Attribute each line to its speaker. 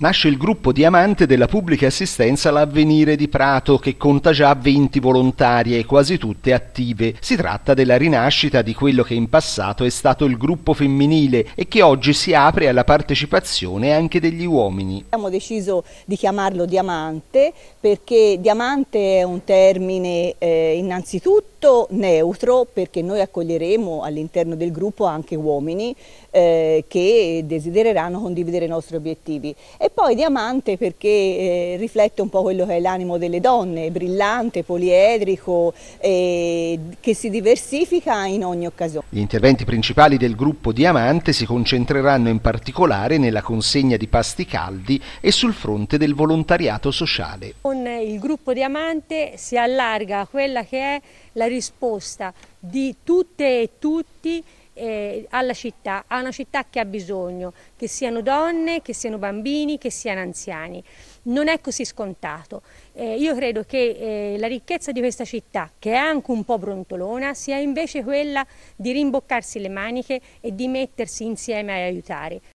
Speaker 1: Nasce il gruppo diamante della pubblica assistenza L'Avvenire di Prato che conta già 20 volontarie, quasi tutte attive. Si tratta della rinascita di quello che in passato è stato il gruppo femminile e che oggi si apre alla partecipazione anche degli uomini.
Speaker 2: Abbiamo deciso di chiamarlo diamante perché diamante è un termine eh, innanzitutto neutro perché noi accoglieremo all'interno del gruppo anche uomini eh, che desidereranno condividere i nostri obiettivi. E e poi diamante perché eh, riflette un po' quello che è l'animo delle donne, brillante, poliedrico, eh, che si diversifica in ogni occasione.
Speaker 1: Gli interventi principali del gruppo Diamante si concentreranno in particolare nella consegna di pasti caldi e sul fronte del volontariato sociale.
Speaker 3: Con il gruppo Diamante si allarga quella che è la risposta di tutte e tutti eh, alla città, a una città che ha bisogno, che siano donne, che siano bambini, che siano anziani. Non è così scontato. Eh, io credo che eh, la ricchezza di questa città, che è anche un po' brontolona, sia invece quella di rimboccarsi le maniche e di mettersi insieme a aiutare.